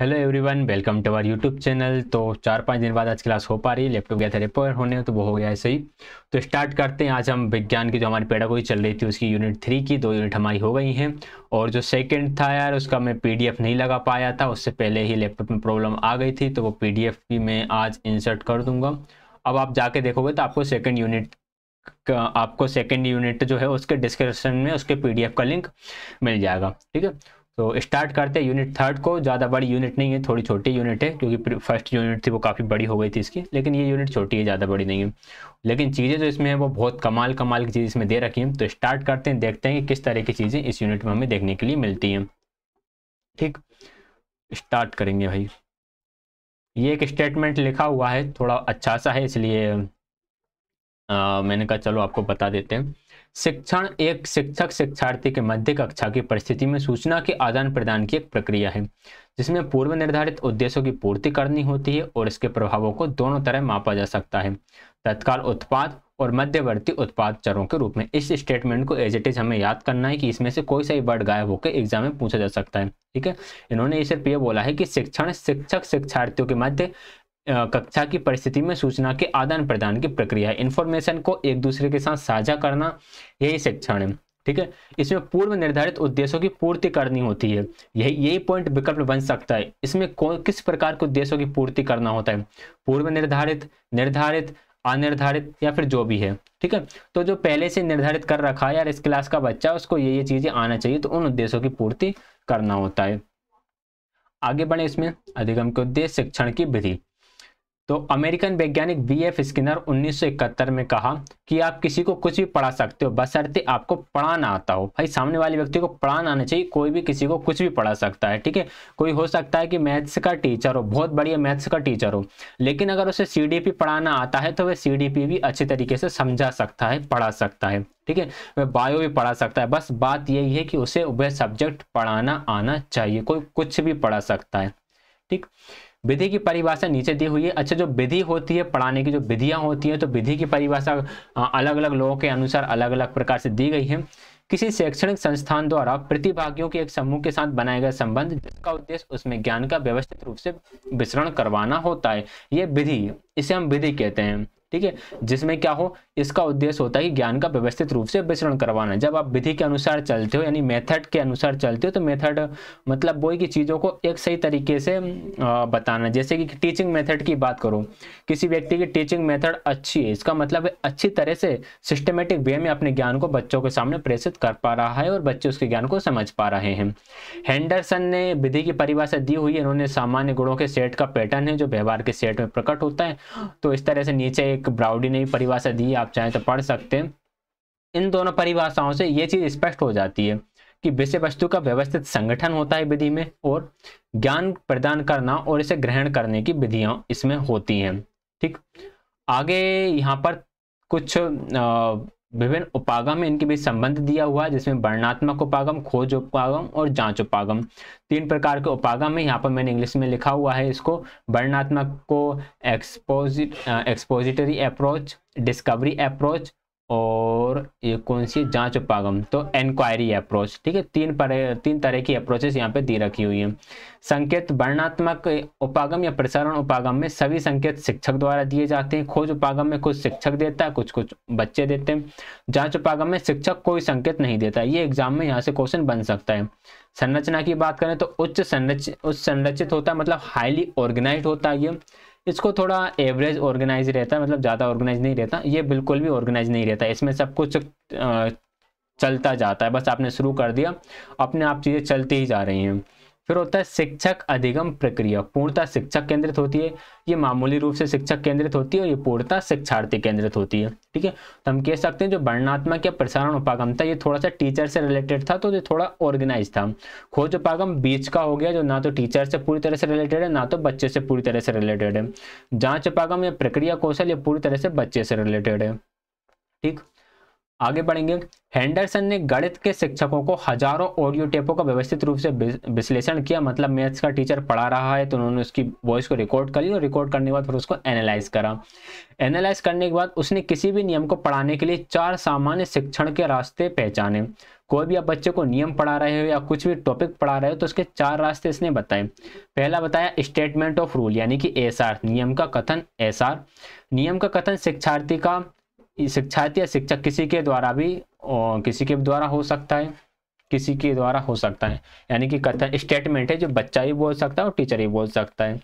hello everyone welcome to our YouTube channel तो चार पाँच दिन बाद आज क्लास हो पा रही है लैपटॉप गया था रिपेयर होने तो वो हो गया ऐसे ही तो स्टार्ट करते हैं आज हम विज्ञान की जो हमारी कोई चल रही थी उसकी यूनिट थ्री की दो यूनिट हमारी हो गई हैं और जो सेकंड था यार उसका मैं पी नहीं लगा पाया था उससे पहले ही लैपटॉप में प्रॉब्लम आ गई थी तो वो पी भी मैं आज इंसर्ट कर दूँगा अब आप जाके देखोगे तो आपको सेकेंड यूनिट आपको सेकेंड यूनिट जो है उसके डिस्क्रिप्शन में उसके पी का लिंक मिल जाएगा ठीक है तो स्टार्ट करते हैं यूनिट थर्ड को ज़्यादा बड़ी यूनिट नहीं है थोड़ी छोटी यूनिट है क्योंकि फर्स्ट यूनिट थी वो काफ़ी बड़ी हो गई थी इसकी लेकिन ये यूनिट छोटी है ज़्यादा बड़ी नहीं है लेकिन चीज़ें जो इसमें है वो बहुत कमाल कमाल की चीज़ इसमें दे रखी हैं तो स्टार्ट करते हैं देखते हैं कि किस तरह की चीज़ें इस यूनिट में हमें देखने के लिए मिलती हैं ठीक स्टार्ट करेंगे भाई ये एक स्टेटमेंट लिखा हुआ है थोड़ा अच्छा सा है इसलिए मैंने कहा चलो आपको बता देते हैं शिक्षण एक शिक्षक शिक्षार्थी के मध्य कक्षा की परिस्थिति में सूचना के आदान प्रदान की एक प्रक्रिया है जिसमें पूर्व निर्धारित उद्देश्यों की पूर्ति करनी होती है और इसके प्रभावों को दोनों तरह मापा जा सकता है तत्काल उत्पाद और मध्यवर्ती उत्पाद चरों के रूप में इस स्टेटमेंट को एज इट इज हमें याद करना है कि इसमें से कोई सा वर्ड गायब होकर एग्जाम में पूछा जा सकता है ठीक है इन्होंने सिर्फ ये बोला है कि शिक्षण शिक्षक शिक्षार्थियों के मध्य कक्षा की परिस्थिति में सूचना के आदान प्रदान की प्रक्रिया इन्फॉर्मेशन को एक दूसरे के साथ साझा करना यही शिक्षण है ठीक है इसमें पूर्व निर्धारित उद्देश्यों की पूर्ति करनी होती है यही यही पॉइंट विकल्प बन सकता है इसमें कौन किस प्रकार के उद्देश्यों की पूर्ति करना होता है पूर्व निर्धारित निर्धारित अनिर्धारित या फिर जो भी है ठीक है तो जो पहले से निर्धारित कर रखा है यार इस क्लास का बच्चा उसको ये ये चीज़ें आना चाहिए तो उन उद्देश्यों की पूर्ति करना होता है आगे बढ़े इसमें अधिगम के उद्देश्य शिक्षण की विधि तो अमेरिकन वैज्ञानिक बी एफ स्किनर उन्नीस में कहा कि आप किसी को कुछ भी पढ़ा सकते हो बशर्ते आपको पढ़ाना आता हो भाई सामने वाले व्यक्ति को पढ़ाना आना चाहिए कोई भी किसी को कुछ भी पढ़ा सकता है ठीक है कोई हो सकता है कि मैथ्स का टीचर हो बहुत बढ़िया मैथ्स का टीचर हो लेकिन अगर उसे सी पढ़ाना आता है तो वह सी भी अच्छे तरीके से समझा सकता है पढ़ा सकता है ठीक है वह बायो भी पढ़ा सकता है बस बात यही है कि उसे वह सब्जेक्ट पढ़ाना आना चाहिए कोई कुछ भी पढ़ा सकता है ठीक विधि की परिभाषा नीचे दी हुई है अच्छा जो विधि होती है पढ़ाने की जो विधियां होती हैं तो विधि की परिभाषा अलग अलग लोगों के अनुसार अलग अलग प्रकार से दी गई है किसी शैक्षणिक संस्थान द्वारा प्रतिभागियों के एक समूह के साथ बनाए गए संबंध जिसका उद्देश्य उसमें ज्ञान का व्यवस्थित रूप से विसरण करवाना होता है ये विधि इसे हम विधि कहते हैं ठीक है जिसमें क्या हो इसका उद्देश्य होता है कि ज्ञान का व्यवस्थित रूप से विचरण करवाना जब आप विधि के अनुसार चलते हो यानी मेथड के अनुसार चलते हो तो मेथड मतलब वही की चीज़ों को एक सही तरीके से बताना जैसे कि टीचिंग मेथड की बात करो किसी व्यक्ति की टीचिंग मेथड अच्छी है इसका मतलब अच्छी तरह से सिस्टमेटिक वे में अपने ज्ञान को बच्चों के सामने प्रेषित कर पा रहा है और बच्चे उसके ज्ञान को समझ पा रहे हैं हैंडरसन ने विधि की परिभाषा दी हुई है इन्होंने सामान्य गुणों के सेट का पैटर्न है जो व्यवहार के सेट में प्रकट होता है तो इस तरह से नीचे एक ब्राउडी ने परिभाषा दी आप चाहें तो पढ़ सकते हैं इन दोनों परिभाषाओं से ये चीज़ स्पष्ट हो जाती है कि विषय वस्तु का व्यवस्थित संगठन होता है विधि में और ज्ञान प्रदान करना और इसे ग्रहण करने की विधियां इसमें होती हैं ठीक आगे यहाँ पर कुछ आ, विभिन्न उपागम में इनके बीच संबंध दिया हुआ है जिसमें वर्णात्मक उपागम खोज उपागम और जांच उपागम तीन प्रकार के उपागम है यहाँ पर मैंने इंग्लिश में लिखा हुआ है इसको वर्णात्मक को exposit expository approach discovery approach और ये कौन सी जांच उपागम तो एनक्वायरी अप्रोच ठीक है तीन पर तीन तरह की अप्रोचेस यहाँ पे दी रखी हुई है संकेत वर्णात्मक उपागम या प्रसारण उपागम में सभी संकेत शिक्षक द्वारा दिए जाते हैं खोज उपागम में कुछ शिक्षक देता है कुछ कुछ बच्चे देते हैं जांच उपागम में शिक्षक कोई संकेत नहीं देता ये एग्जाम में यहाँ से क्वेश्चन बन सकता है संरचना की बात करें तो उच्च संरच उच्च संरचित होता है मतलब हाईली ऑर्गेनाइज होता है ये इसको थोड़ा एवरेज ऑर्गेनाइज रहता है मतलब ज़्यादा ऑर्गेनाइज नहीं रहता ये बिल्कुल भी ऑर्गेनाइज नहीं रहता इसमें सब कुछ चलता जाता है बस आपने शुरू कर दिया अपने आप चीज़ें चलती ही जा रही हैं फिर होता है शिक्षक अधिगम प्रक्रिया पूर्णता शिक्षक केंद्रित होती है ये मामूली रूप से शिक्षक केंद्रित होती है और ये पूर्णता शिक्षार्थी केंद्रित होती है ठीक है तो हम कह सकते हैं जो वर्णात्मक या प्रसारण उपागम था ये थोड़ा सा टीचर से रिलेटेड था तो ये थोड़ा ऑर्गेनाइज था खोज उपागम बीच का हो गया जो ना तो टीचर से पूरी तरह से रिलेटेड है ना तो बच्चे से पूरी तरह से रिलेटेड है जांच उपागम या प्रक्रिया कौशल ये पूरी तरह से बच्चे से रिलेटेड है ठीक आगे बढ़ेंगे हैंडरसन ने गणित के शिक्षकों को हजारों ऑडियो टेपों का व्यवस्थित रूप से विश्लेषण किया मतलब मैथ्स का टीचर पढ़ा रहा है तो उन्होंने उसकी वॉइस को रिकॉर्ड कर ली और रिकॉर्ड करने के बाद फिर उसको एनालाइज करा एनालाइज करने के बाद उसने किसी भी नियम को पढ़ाने के लिए चार सामान्य शिक्षण के रास्ते पहचाने कोई भी आप बच्चे को नियम पढ़ा रहे हो या कुछ भी टॉपिक पढ़ा रहे हो तो उसके चार रास्ते इसने बताए पहला बताया स्टेटमेंट ऑफ रूल यानी कि एस नियम का कथन एस नियम का कथन शिक्षार्थी का शिक्षार्थी या शिक्षक किसी के द्वारा भी किसी के द्वारा हो सकता है किसी के द्वारा हो सकता है यानी कि कथन स्टेटमेंट है जो बच्चा ही बोल सकता है और टीचर ही बोल सकता है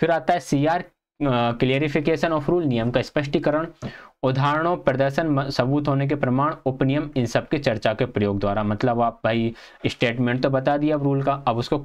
फिर आता है सीआर क्लियरिफिकेशन ऑफ रूल नियम का स्पष्टीकरण उदाहरणों प्रदर्शन सबूत होने के प्रमाण उपनियम इन सब के चर्चा के प्रयोग द्वारा मतलब आप भाई स्टेटमेंट तो बता दिया अब रूल का अब उसको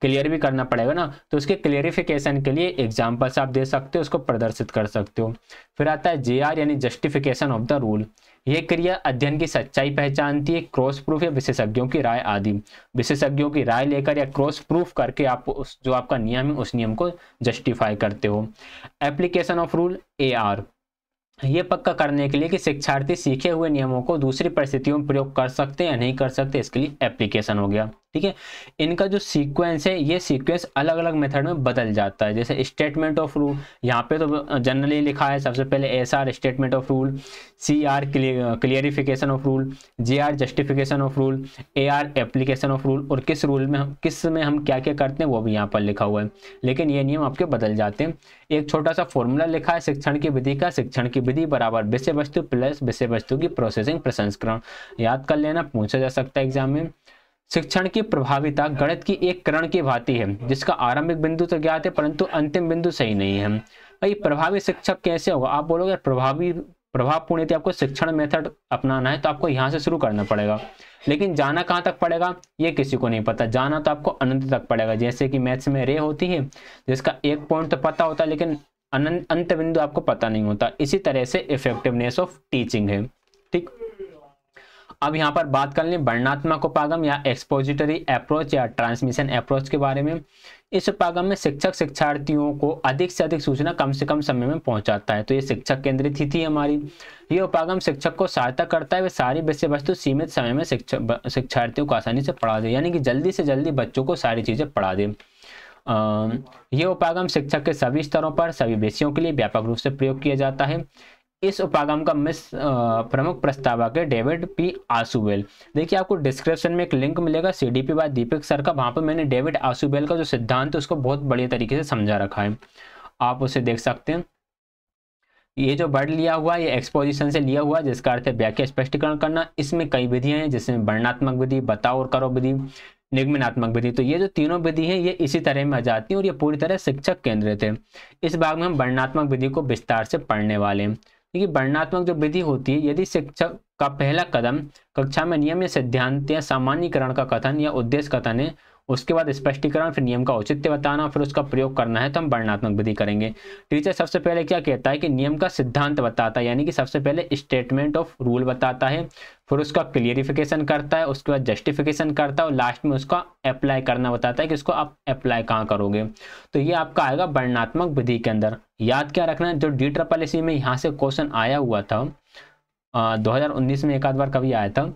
क्लियर भी करना पड़ेगा ना तो उसके क्लियरिफिकेशन के लिए एग्जाम्पल्स आप दे सकते हो उसको प्रदर्शित कर सकते हो फिर आता है जे यानी जस्टिफिकेशन ऑफ द रूल ये क्रिया अध्ययन की सच्चाई पहचानती है क्रॉस प्रूफ या विशेषज्ञों की राय आदि विशेषज्ञों की राय लेकर या क्रॉस प्रूफ करके आप उस जो आपका नियम है उस नियम को जस्टिफाई करते हो application of rule A R ये पक्का करने के लिए कि शिक्षार्थी सीखे हुए नियमों को दूसरी परिस्थितियों में प्रयोग कर सकते हैं या नहीं कर सकते इसके लिए एप्लीकेशन हो गया ठीक है इनका जो सीक्वेंस है ये सीक्वेंस अलग अलग मेथड में बदल जाता है जैसे स्टेटमेंट ऑफ रूल यहाँ पे तो जनरली लिखा है सबसे पहले S R statement of rule C R clarification of rule J R justification of rule A R application of rule और किस रूल में हम किस में हम क्या क्या करते हैं वो भी यहाँ पर लिखा हुआ है लेकिन ये नियम आपके बदल जाते हैं एक छोटा सा फॉर्मूला लिखा है शिक्षण की विधि का शिक्षण की विधि बराबर विषय वस्तु प्लस विषय वस्तु की प्रोसेसिंग प्रसंस्करण याद कर लेना पूछा जा सकता है एग्जाम में शिक्षण की प्रभाविता गणित की एक करण की भांति है जिसका आरंभिक बिंदु तो ज्ञात है परंतु अंतिम बिंदु सही नहीं है भाई प्रभावी शिक्षक कैसे होगा आप बोलोगे प्रभावी प्रभाव प्रभावपूर्ण आपको शिक्षण मेथड अपनाना है तो आपको यहाँ से शुरू करना पड़ेगा लेकिन जाना कहाँ तक पड़ेगा ये किसी को नहीं पता जाना तो आपको अनंत तक पड़ेगा जैसे कि मैथ्स में रे होती है जिसका एक पॉइंट तो पता होता है लेकिन अनंत अंत बिंदु आपको पता नहीं होता इसी तरह से इफेक्टिवनेस ऑफ टीचिंग है ठीक अब यहाँ पर बात कर लें वर्णात्मक उपागम या एक्सपोजिटरी अप्रोच या ट्रांसमिशन अप्रोच के बारे में इस उपागम में शिक्षक शिक्षार्थियों को अधिक से अधिक सूचना कम से कम समय में पहुंचाता है तो ये शिक्षक केंद्रित ही थी हमारी ये उपागम शिक्षक को सहायता करता है वे सारी विषय वस्तु सीमित समय में शिक्षक शिक्षार्थियों को आसानी से पढ़ा दे यानी कि जल्दी से जल्दी बच्चों को सारी चीज़ें पढ़ा दे ये उपागम शिक्षक के सभी स्तरों पर सभी विषयों के लिए व्यापक रूप से प्रयोग किया जाता है इस उपागम का मिस प्रमुख प्रस्तावक है डेविड पी आसुबेल देखिए आपको डिस्क्रिप्शन में एक लिंक मिलेगा C D P by Deepak sir का वहां पर मैंने डेविड आसुबेल का जो सिद्धांत है उसको बहुत बढ़िया तरीके से समझा रखा है आप उसे देख सकते हैं ये जो वर्ड लिया हुआ है ये एक्सपोजिशन से लिया हुआ है जिसका अर्थ है व्याख्या स्पष्टीकरण करना इसमें कई विधियां हैं जिसमें वर्णात्मक विधि बताओ और करो विधि निगमनात्मक विधि तो ये जो तीनों विधि हैं ये इसी तरह में आ जाती हैं और ये पूरी तरह शिक्षक केंद्रित है इस भाग में हम वर्णात्मक विधि को विस्तार से पढ़ने वाले हैं देखिए वर्णात्मक जो वृद्धि होती है यदि शिक्षक का पहला कदम कक्षा में नियम या सिद्धांत या सामान्यकरण का कथन या उद्देश्य कथन है उसके बाद स्पष्टीकरण फिर नियम का औचित्य बताना फिर उसका प्रयोग करना है तो हम वर्णात्मक विधि करेंगे टीचर सबसे पहले क्या कहता है कि नियम का सिद्धांत बताता है यानी कि सबसे पहले स्टेटमेंट ऑफ रूल बताता है फिर उसका क्लियरिफिकेशन करता है उसके बाद जस्टिफिकेशन करता है और लास्ट में उसका अप्लाई करना बताता है कि उसको आप अप्लाई कहाँ करोगे तो ये आपका आएगा वर्णात्मक विधि के अंदर याद क्या रखना है जो डी ट्रपल में यहाँ से क्वेश्चन आया हुआ था दो में एक आध बार कभी आया था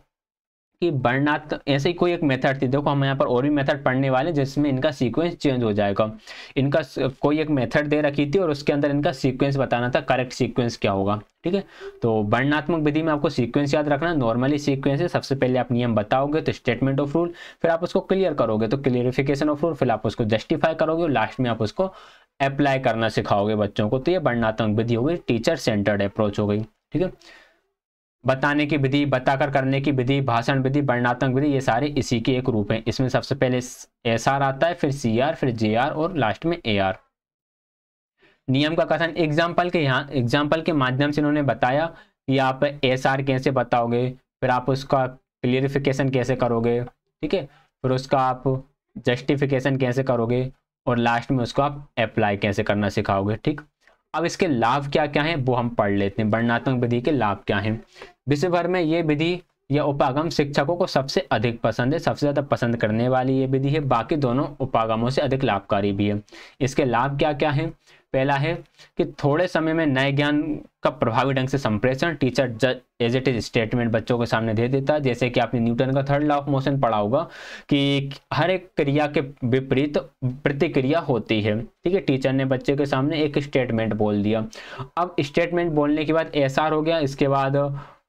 कि वर्णात्मक तो ऐसे ही कोई एक मेथड थी देखो हम यहाँ पर और भी मेथड पढ़ने वाले जिसमें इनका सीक्वेंस चेंज हो जाएगा इनका कोई एक मेथड दे रखी थी और उसके अंदर इनका सीक्वेंस बताना था करेक्ट सीक्वेंस क्या होगा ठीक है तो वर्णात्मक विधि में आपको सीक्वेंस याद रखना नॉर्मली सीक्वेंस है सबसे पहले आप नियम बताओगे तो स्टेटमेंट ऑफ रूल फिर आप उसको क्लियर करोगे तो क्लियरिफिकेशन ऑफ रूल फिर आप उसको जस्टिफाई करोगे और लास्ट में आप उसको अप्लाई करना सिखाओगे बच्चों को तो ये वर्णात्मक विधि हो गई टीचर सेंटर्ड अप्रोच हो गई ठीक है बताने की विधि बताकर करने की विधि भाषण विधि वर्णात्मक विधि ये सारे इसी के एक रूप है इसमें सबसे पहले एस आर आता है फिर सी आर फिर जे आर और लास्ट में ए आर नियम का कथन एग्जाम्पल के यहाँ एग्जाम्पल के माध्यम से इन्होंने बताया कि आप एस आर कैसे बताओगे फिर आप उसका क्लियरिफिकेशन कैसे करोगे ठीक है फिर उसका आप जस्टिफिकेशन कैसे करोगे और लास्ट में उसको आप अप्लाई कैसे करना सिखाओगे ठीक अब इसके लाभ क्या क्या हैं वो हम पढ़ लेते हैं वर्णात्मक विधि के लाभ क्या हैं विश्व भर में ये विधि या उपागम शिक्षकों को सबसे अधिक पसंद है सबसे ज़्यादा पसंद करने वाली ये विधि है बाकी दोनों उपागमों से अधिक लाभकारी भी है इसके लाभ क्या क्या है पहला है कि थोड़े समय में नए ज्ञान का प्रभावी ढंग से संप्रेषण teacher as it is statement बच्चों के सामने दे देता है जैसे कि आपने न्यूटन का थर्ड लॉ ऑफ मोशन पढ़ा होगा कि हर एक क्रिया के विपरीत प्रतिक्रिया होती है ठीक है टीचर ने बच्चे के सामने एक स्टेटमेंट बोल दिया अब स्टेटमेंट बोलने के बाद एस हो गया इसके बाद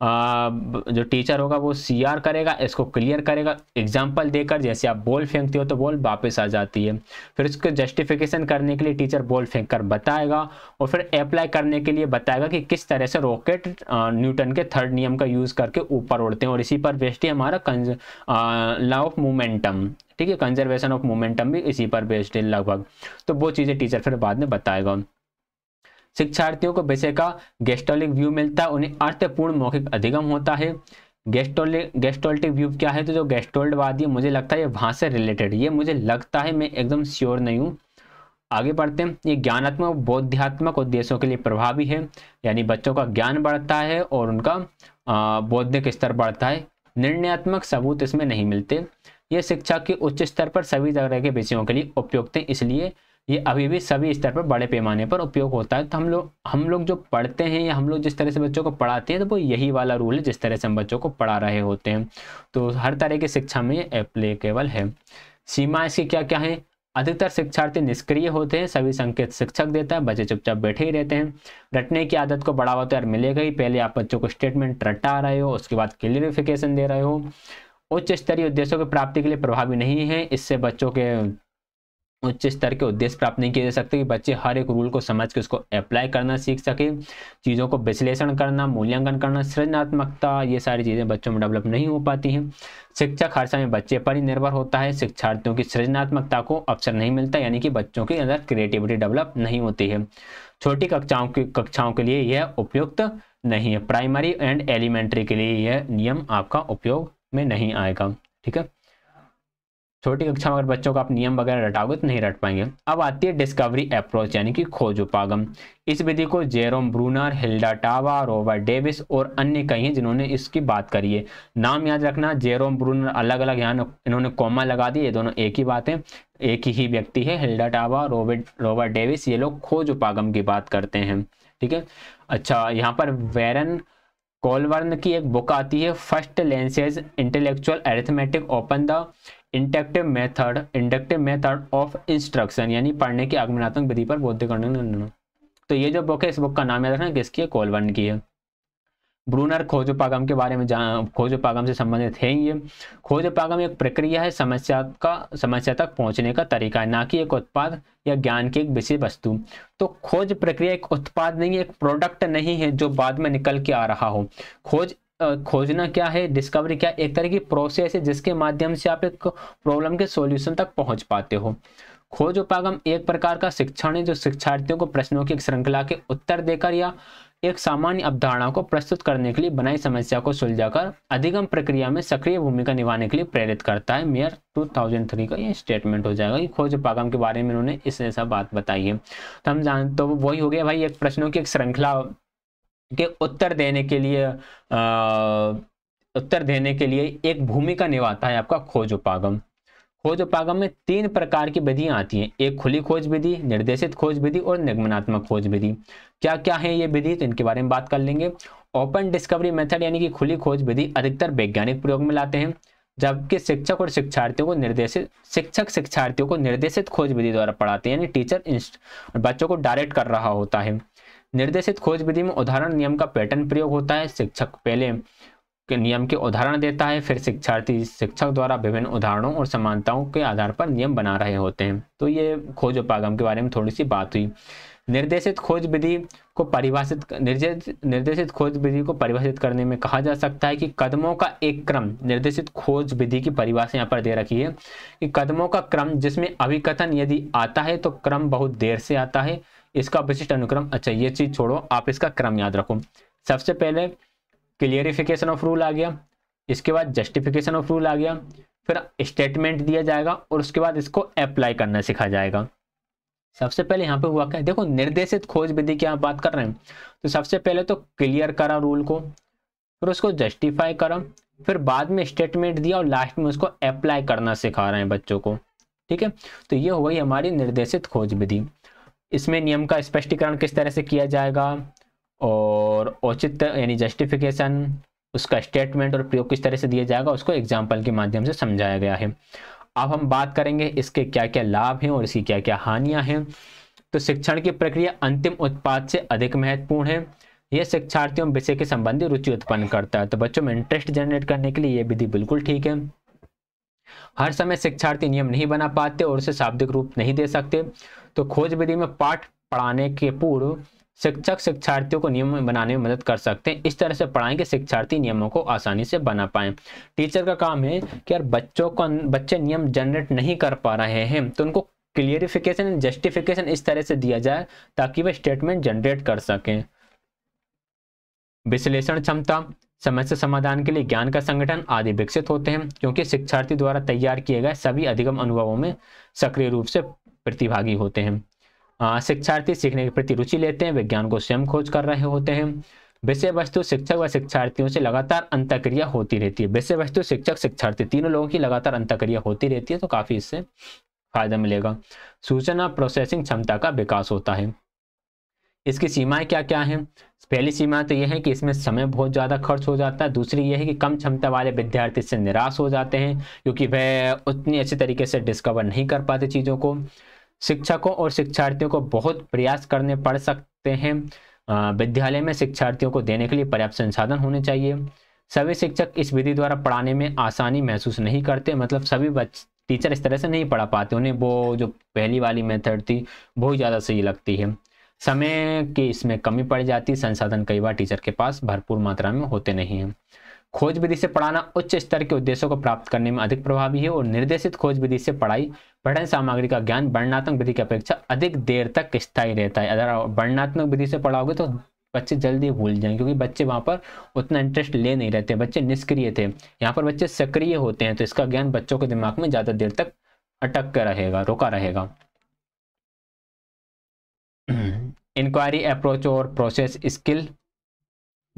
जो टीचर होगा वो सी आर करेगा इसको क्लियर करेगा एग्जाम्पल देकर जैसे आप बॉल फेंकते हो तो बॉल वापस आ जाती है फिर उसको जस्टिफिकेशन करने के लिए टीचर बॉल फेंक कर बताएगा और फिर अप्लाई करने के लिए बताएगा कि किस तरह से रॉकेट न्यूटन के थर्ड नियम का यूज़ करके ऊपर उड़ते हैं और इसी पर बेस्ट ही हमारा लॉ ऑफ मोमेंटम ठीक है कंजर्वेशन ऑफ मोमेंटम भी इसी पर बेस्ड है लगभग तो वो चीज़ें टीचर फिर बाद में बताएगा शिक्षार्थियों को विषय का गेस्टोलिक व्यू मिलता है उन्हें अर्थपूर्ण मौखिक अधिगम होता है गेस्टोलिक गेस्टोल्टिक व्यू क्या है तो जो गेस्टोल्टवादी मुझे लगता है ये वहाँ से रिलेटेड ये मुझे लगता है मैं एकदम श्योर नहीं हूँ आगे बढ़ते हैं ये ज्ञानात्मक और उद्देश्यों के लिए प्रभावी है यानी बच्चों का ज्ञान बढ़ता है और उनका बौद्धिक स्तर बढ़ता है निर्णयात्मक सबूत इसमें नहीं मिलते ये शिक्षा के उच्च स्तर पर सभी तरह के विषयों के लिए उपयुक्त हैं इसलिए ये अभी भी सभी स्तर पर बड़े पैमाने पर उपयोग होता है तो हम लोग हम लोग जो पढ़ते हैं या हम लोग जिस तरह से बच्चों को पढ़ाते हैं तो वो यही वाला रूल है जिस तरह से हम बच्चों को पढ़ा रहे होते हैं तो हर तरह की शिक्षा में ये एप्लीकेबल है सीमा इसकी क्या क्या है अधिकतर शिक्षार्थी निष्क्रिय होते हैं सभी संकेत शिक्षक देता है बच्चे चुपचाप बैठे ही रहते हैं रटने की आदत को बढ़ावा तो यार मिलेगा ही पहले आप बच्चों को स्टेटमेंट रटा रहे हो उसके बाद क्लियरिफिकेशन दे रहे हो उच्च स्तरीय उद्देश्यों की प्राप्ति के लिए प्रभावी नहीं है इससे बच्चों के उच्च स्तर के उद्देश्य प्राप्त नहीं किए जा सकते कि बच्चे हर एक रूल को समझ के उसको अप्लाई करना सीख सके चीज़ों को विश्लेषण करना मूल्यांकन करना सृजनात्मकता ये सारी चीज़ें बच्चों में डेवलप नहीं हो पाती हैं शिक्षक हर समय बच्चे पर ही निर्भर होता है शिक्षार्थियों की सृजनात्मकता को अवसर नहीं मिलता यानी कि बच्चों के अंदर क्रिएटिविटी डेवलप नहीं होती है छोटी कक्षाओं की कक्षाओं के लिए यह उपयुक्त नहीं है प्राइमरी एंड एलिमेंट्री के लिए यह नियम आपका उपयोग में नहीं आएगा ठीक है छोटी कक्षा में अगर बच्चों को आप नियम वगैरह रटाओगे तो नहीं रट पाएंगे अब आती है डिस्कवरी अप्रोच यानी कि खोज उपागम इस विधि को Jerome Bruner Hilda Taba Robert Davis और अन्य कई हैं जिन्होंने इसकी बात करी है नाम याद रखना जेरोम ब्रूनर अलग अलग यहाँ इन्होंने कोमा लगा दी ये दोनों एक ही बात है एक ही व्यक्ति है Hilda Taba Robert Robert Davis ये लोग खोज उपागम की बात करते हैं ठीक है अच्छा यहाँ पर वेरन कोलवर्न की एक बुक आती है first lessons intellectual arithmetic upon the inductive method inductive method of instruction यानी पढ़ने की आगमनात्मक विधि पर बौद्ध करने तो ये जो बुक है इस बुक का नाम याद रखना किसकी है कोलवन की है ब्रूनर खोज खोजोपागम के बारे में जहाँ खोजोपागम से संबंधित है ये खोज खोजोपागम एक प्रक्रिया है समस्या का समस्या तक पहुंचने का तरीका है ना कि एक उत्पाद या ज्ञान की एक विषय वस्तु तो खोज प्रक्रिया एक उत्पाद नहीं एक प्रोडक्ट नहीं है जो बाद में निकल के आ रहा हो खोज खोजना क्या है डिस्कवरी क्या एक तरह की प्रोसेस है जिसके माध्यम से आप एक प्रॉब्लम के सॉल्यूशन तक पहुंच पाते हो खोज उपागम एक प्रकार का शिक्षण है जो शिक्षार्थियों को प्रश्नों की एक श्रृंखला के उत्तर देकर या एक सामान्य अवधारणा को प्रस्तुत करने के लिए बनाई समस्या को सुलझाकर अधिगम प्रक्रिया में सक्रिय भूमिका निभाने के लिए प्रेरित करता है मेयर 2003 का ये स्टेटमेंट हो जाएगा खोज उपागम के बारे में उन्होंने इस ऐसा बात बताई है तो हम जान तो वही हो गया भाई एक प्रश्नों की एक श्रृंखला के उत्तर देने के लिए आ, उत्तर देने के लिए एक भूमिका निभाता है आपका खोज उपागम खोज उपागम में तीन प्रकार की विधियां आती हैं एक खुली खोज विधि निर्देशित खोज विधि और निगमनात्मक खोज विधि क्या क्या है ये विधि तो इनके बारे में बात कर लेंगे ओपन डिस्कवरी मेथड यानी कि खुली खोज विधि अधिकतर वैज्ञानिक प्रयोग में लाते हैं जबकि शिक्षक और शिक्षार्थियों को निर्देशित शिक्षक शिक्षार्थियों को निर्देशित खोज विधि द्वारा पढ़ाते हैं यानी टीचर बच्चों को डायरेक्ट कर रहा होता है निर्देशित खोज विधि में उदाहरण नियम का पैटर्न प्रयोग होता है शिक्षक पहले के नियम के उदाहरण देता है फिर शिक्षार्थी शिक्षक द्वारा विभिन्न उदाहरणों और समानताओं के आधार पर नियम बना रहे होते हैं तो ये खोज उपागम के बारे में थोड़ी सी बात हुई निर्देशित खोज विधि को परिभाषित निर्देशित खोज विधि को परिभाषित करने में कहा जा सकता है कि कदमों का एक क्रम निर्देशित खोज विधि की परिभाषा यहाँ पर दे रखी है कि कदमों का क्रम जिसमें अभिकथन यदि आता है तो क्रम बहुत देर से आता है इसका विशिष्ट अनुक्रम अच्छा ये चीज छोड़ो आप इसका क्रम याद रखो सबसे पहले क्लियरिफिकेशन ऑफ रूल आ गया इसके बाद जस्टिफिकेशन ऑफ रूल आ गया फिर स्टेटमेंट दिया जाएगा और उसके बाद इसको अप्लाई करना सिखा जाएगा सबसे पहले यहाँ पे हुआ क्या देखो निर्देशित खोज विधि की आप बात कर रहे हैं तो सबसे पहले तो क्लियर करा रूल को फिर उसको जस्टिफाई करा फिर बाद में स्टेटमेंट दिया और लास्ट में उसको अप्लाई करना सिखा रहे हैं बच्चों को ठीक है तो ये हो गई हमारी निर्देशित खोज विधि इसमें नियम का स्पष्टीकरण किस तरह से किया जाएगा और औचित्य यानी जस्टिफिकेशन उसका स्टेटमेंट और प्रयोग किस तरह से दिया जाएगा उसको एग्जाम्पल के माध्यम से समझाया गया है अब हम बात करेंगे इसके क्या क्या लाभ हैं और इसकी क्या क्या हानियां हैं तो शिक्षण की प्रक्रिया अंतिम उत्पाद से अधिक महत्वपूर्ण है यह शिक्षार्थियों विषय के संबंधी रुचि उत्पन्न करता है तो बच्चों में इंटरेस्ट जनरेट करने के लिए यह विधि बिल्कुल ठीक है हर समय शिक्षार्थी नियम नहीं बना पाते और उसे शाब्दिक रूप नहीं दे सकते तो खोज विधि में पाठ पढ़ाने के पूर्व शिक्षक शिक्षार्थियों को नियम बनाने में मदद कर सकते हैं इस तरह से पढ़ाएं कि शिक्षार्थी नियमों को आसानी से बना पाए टीचर का काम है कि यार बच्चों को बच्चे नियम जनरेट नहीं कर पा रहे हैं तो उनको क्लियरिफिकेशन जस्टिफिकेशन इस तरह से दिया जाए ताकि वे स्टेटमेंट जनरेट कर सकें विश्लेषण क्षमता समस्या समाधान के लिए ज्ञान का संगठन आदि विकसित होते हैं क्योंकि शिक्षार्थी द्वारा तैयार किए गए सभी अधिगम अनुभवों में सक्रिय रूप से प्रतिभागी होते हैं शिक्षार्थी सीखने के प्रति रुचि लेते हैं विज्ञान को स्वयं खोज कर रहे होते हैं विषय वस्तु शिक्षक व शिक्षार्थियों से लगातार अंतक्रिया होती रहती है विषय वस्तु शिक्षक शिक्षार्थी तीनों लोगों की लगातार अंतक्रिया होती रहती है तो काफी इससे फायदा मिलेगा सूचना प्रोसेसिंग क्षमता का विकास होता है इसकी सीमाएं क्या क्या हैं पहली सीमा तो यह है कि इसमें समय बहुत ज़्यादा खर्च हो जाता है दूसरी यह है कि कम क्षमता वाले विद्यार्थी इससे निराश हो जाते हैं क्योंकि वह उतनी अच्छे तरीके से डिस्कवर नहीं कर पाते चीज़ों को शिक्षकों और शिक्षार्थियों को बहुत प्रयास करने पड़ सकते हैं विद्यालय में शिक्षार्थियों को देने के लिए पर्याप्त संसाधन होने चाहिए सभी शिक्षक इस विधि द्वारा पढ़ाने में आसानी महसूस नहीं करते मतलब सभी बच टीचर इस तरह से नहीं पढ़ा पाते उन्हें वो जो पहली वाली मेथड थी बहुत ज़्यादा सही लगती है समय की इसमें कमी पड़ जाती संसाधन कई बार टीचर के पास भरपूर मात्रा में होते नहीं हैं खोज विधि से पढ़ाना उच्च स्तर के उद्देश्यों को प्राप्त करने में अधिक प्रभावी है और निर्देशित खोज विधि से पढ़ाई पठन सामग्री का ज्ञान वर्णात्मक विधि की अपेक्षा अधिक देर तक स्थायी रहता है अगर वर्णात्मक विधि से पढ़ाओगे तो बच्चे जल्दी भूल जाएंगे क्योंकि बच्चे वहाँ पर उतना इंटरेस्ट ले नहीं रहते बच्चे निष्क्रिय थे यहाँ पर बच्चे सक्रिय होते हैं तो इसका ज्ञान बच्चों के दिमाग में ज़्यादा देर तक अटक कर रहेगा रोका रहेगा इंक्वायरी अप्रोच और प्रोसेस स्किल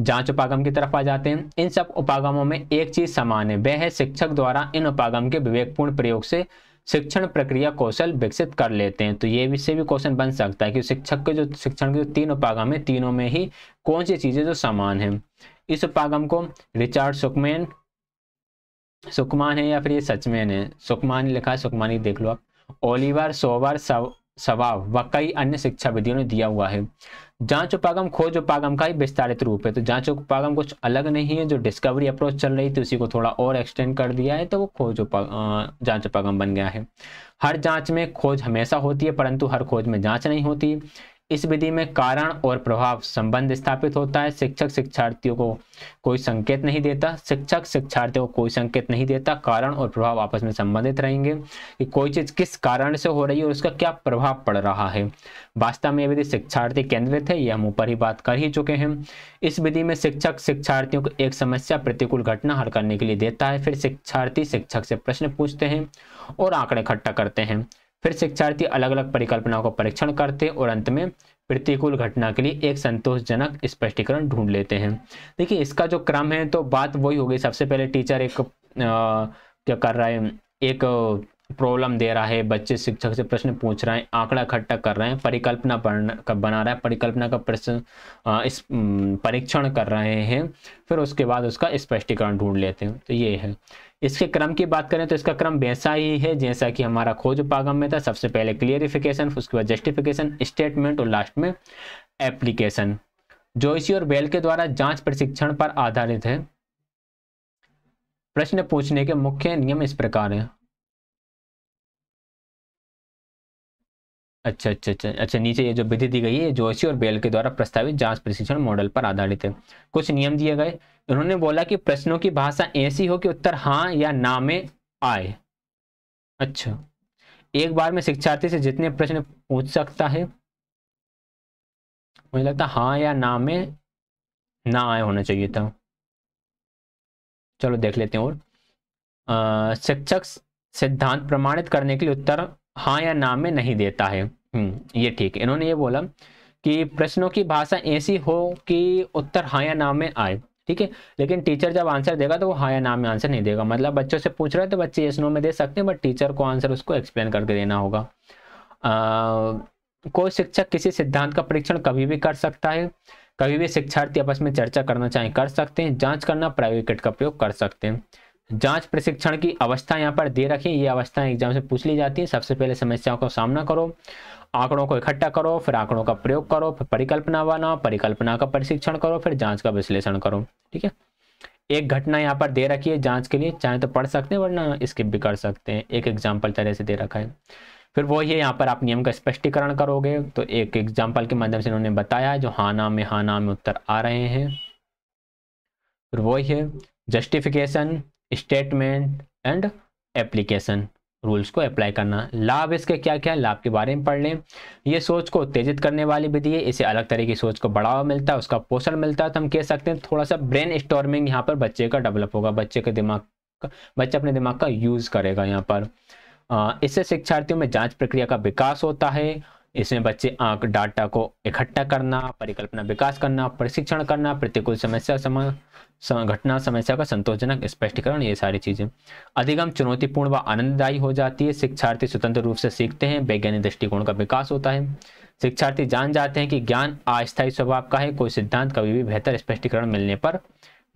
जांच उपागम की तरफ आ जाते हैं इन सब उपागमों में एक चीज समान है वह है शिक्षक द्वारा इन उपागम के विवेकपूर्ण प्रयोग से शिक्षण प्रक्रिया कौशल विकसित कर लेते हैं तो ये भी से भी क्वेश्चन बन सकता है कि शिक्षक के जो शिक्षण के जो तीन उपागम है तीनों में ही कौन सी चीज़ें जो समान है इस उपागम को रिचार्ड सुकमेन सुकमान है या फिर ये सचमेन है सुकमान लिखा है सुकमान ही देख लो आप ओलिवर सोवर सव स्वभाव व कई अन्य शिक्षा विधियों ने दिया हुआ है जांच उपागम खोज उपागम का ही विस्तारित रूप है तो जांच उपागम कुछ अलग नहीं है जो डिस्कवरी अप्रोच चल रही थी उसी को थोड़ा और एक्सटेंड कर दिया है तो वो खोज जांच उपागम बन गया है हर जांच में खोज हमेशा होती है परंतु हर खोज में जांच नहीं होती इस विधि में कारण और प्रभाव संबंध स्थापित होता है शिक्षक शिक्षार्थियों को कोई संकेत नहीं देता शिक्षक शिक्षार्थियों को कोई संकेत नहीं देता कारण और प्रभाव आपस में संबंधित रहेंगे कि कोई चीज किस कारण से हो रही है और उसका क्या प्रभाव पड़ रहा है वास्तव में यह विधि शिक्षार्थी केंद्रित है यह हम ऊपर ही बात कर ही चुके हैं इस विधि में शिक्षक शिक्षार्थियों को एक समस्या प्रतिकूल घटना हल करने के लिए देता है फिर शिक्षार्थी शिक्षक से प्रश्न पूछते हैं और आंकड़े इकट्ठा करते हैं फिर शिक्षार्थी अलग अलग परिकल्पनाओं का परीक्षण करते हैं और अंत में प्रतिकूल घटना के लिए एक संतोषजनक स्पष्टीकरण ढूंढ लेते हैं देखिए इसका जो क्रम है तो बात वही होगी सबसे पहले टीचर एक आ, क्या कर रहा है एक प्रॉब्लम दे रहा है बच्चे शिक्षक से प्रश्न पूछ रहे हैं आंकड़ा इकट्ठा कर रहे हैं परिकल्पना बना रहा है परिकल्पना का प्रश्न इस परीक्षण कर रहे हैं फिर उसके बाद उसका स्पष्टीकरण ढूंढ लेते हैं तो ये है इसके क्रम की बात करें तो इसका क्रम वैसा ही है जैसा कि हमारा खोज उपागम में था सबसे पहले क्लियरिफिकेशन उसके बाद जस्टिफिकेशन स्टेटमेंट और लास्ट में एप्लीकेशन जोशी और बेल के द्वारा जांच प्रशिक्षण पर आधारित है प्रश्न पूछने के मुख्य नियम इस प्रकार है अच्छा अच्छा अच्छा अच्छा नीचे ये जो विधि दी गई है जोशी और बेल के द्वारा प्रस्तावित जांच प्रशिक्षण मॉडल पर आधारित है कुछ नियम दिए गए उन्होंने बोला कि प्रश्नों की भाषा ऐसी हो कि उत्तर हाँ या ना में आए अच्छा एक बार में शिक्षार्थी से जितने प्रश्न पूछ सकता है मुझे लगता हाँ या ना में ना आए होना चाहिए था चलो देख लेते हैं और शिक्षक सिद्धांत प्रमाणित करने के लिए उत्तर हाँ या ना में नहीं देता है हम्म, ये ठीक है इन्होंने ये बोला कि प्रश्नों की भाषा ऐसी हो कि उत्तर हाँ या ना में आए ठीक है लेकिन टीचर जब आंसर देगा तो वो हाँ या ना में आंसर नहीं देगा मतलब बच्चों से पूछ रहे तो बच्चे ये नो में दे सकते हैं बट टीचर को आंसर उसको एक्सप्लेन करके देना होगा आ, कोई शिक्षक किसी सिद्धांत का परीक्षण कभी भी कर सकता है कभी भी शिक्षार्थी आपस में चर्चा करना चाहे कर सकते हैं जांच करना प्राइवेट का प्रयोग कर सकते हैं जांच प्रशिक्षण की अवस्था यहाँ पर दे रखी है ये अवस्थाएं एग्जाम से पूछ ली जाती है सबसे पहले समस्याओं का सामना करो आंकड़ों को इकट्ठा करो फिर आंकड़ों का प्रयोग करो फिर परिकल्पना बनाओ परिकल्पना का परीक्षण करो फिर जांच का विश्लेषण करो ठीक है एक घटना यहाँ पर दे रखी है जांच के लिए चाहे तो पढ़ सकते हैं वरना स्किप भी कर सकते हैं एक एग्जाम्पल तरह से दे रखा है फिर वो ये यहाँ पर आप नियम का स्पष्टीकरण करोगे तो एक एग्जाम्पल के माध्यम से इन्होंने बताया जो हाना में हाना में उत्तर आ रहे हैं फिर वही है justification statement and application rules को अप्लाई करना लाभ इसके क्या क्या है लाभ के बारे में पढ़ लें ये सोच को उत्तेजित करने वाली विधि है इसे अलग तरह की सोच को बढ़ावा मिलता है उसका पोषण मिलता है तो हम कह सकते हैं थोड़ा सा ब्रेन स्टॉर्मिंग यहाँ पर बच्चे का डेवलप होगा बच्चे के दिमाग का बच्चा अपने दिमाग का यूज़ करेगा यहाँ पर इससे शिक्षार्थियों में जांच प्रक्रिया का विकास होता है इसमें बच्चे आंक डाटा को इकट्ठा करना परिकल्पना विकास करना प्रशिक्षण करना प्रतिकूल समस्या घटना समस्या का संतोषजनक स्पष्टीकरण ये सारी चीजें अधिगम चुनौतीपूर्ण व आनंददायी हो जाती है शिक्षार्थी स्वतंत्र रूप से सीखते हैं वैज्ञानिक दृष्टिकोण का विकास होता है शिक्षार्थी जान जाते हैं कि ज्ञान अस्थायी स्वभाव का है कोई सिद्धांत कभी भी बेहतर स्पष्टीकरण मिलने पर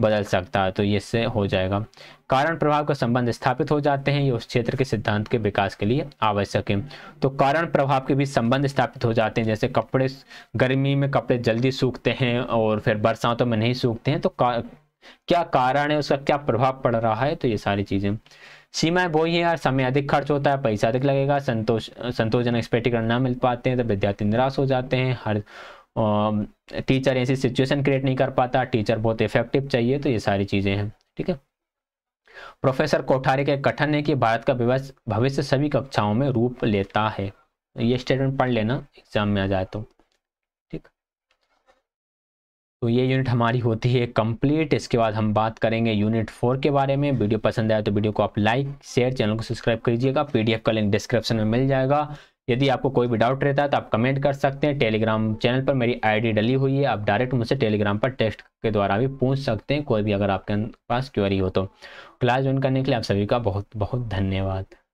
बदल सकता है तो इससे हो जाएगा कारण प्रभाव का संबंध स्थापित हो जाते हैं ये उस क्षेत्र के सिद्धांत के विकास के लिए आवश्यक है तो कारण प्रभाव के भी संबंध स्थापित हो जाते हैं जैसे कपड़े गर्मी में कपड़े जल्दी सूखते हैं और फिर बरसातों में नहीं सूखते हैं तो का, क्या कारण है उसका क्या प्रभाव पड़ रहा है तो ये सारी चीज़ें सीमाएं वही है यार समय अधिक खर्च होता है पैसा अधिक लगेगा संतोष संतोषजनक स्पेटीकरण ना मिल पाते हैं तो विद्यार्थी निराश हो जाते हैं हर टीचर ऐसी सिचुएशन क्रिएट नहीं कर पाता टीचर बहुत इफेक्टिव चाहिए तो ये सारी चीज़ें हैं ठीक है प्रोफेसर कोठारे के कथन है कि भारत का भविष्य सभी कक्षाओं में रूप लेता है ये स्टेटमेंट पढ़ लेना एग्जाम में आ जाए तो ठीक तो ये यूनिट हमारी होती है कंप्लीट इसके बाद हम बात करेंगे यूनिट फोर के बारे में वीडियो पसंद आए तो वीडियो को आप लाइक शेयर चैनल को सब्सक्राइब कीजिएगा पीडीएफ का लिंक डिस्क्रिप्शन में मिल जाएगा यदि आपको कोई भी डाउट रहता है तो आप कमेंट कर सकते हैं टेलीग्राम चैनल पर मेरी आईडी डली हुई है आप डायरेक्ट मुझसे टेलीग्राम पर टेक्स्ट के द्वारा भी पूछ सकते हैं कोई भी अगर आपके पास क्वेरी हो तो क्लास ज्वाइन करने के लिए आप सभी का बहुत बहुत धन्यवाद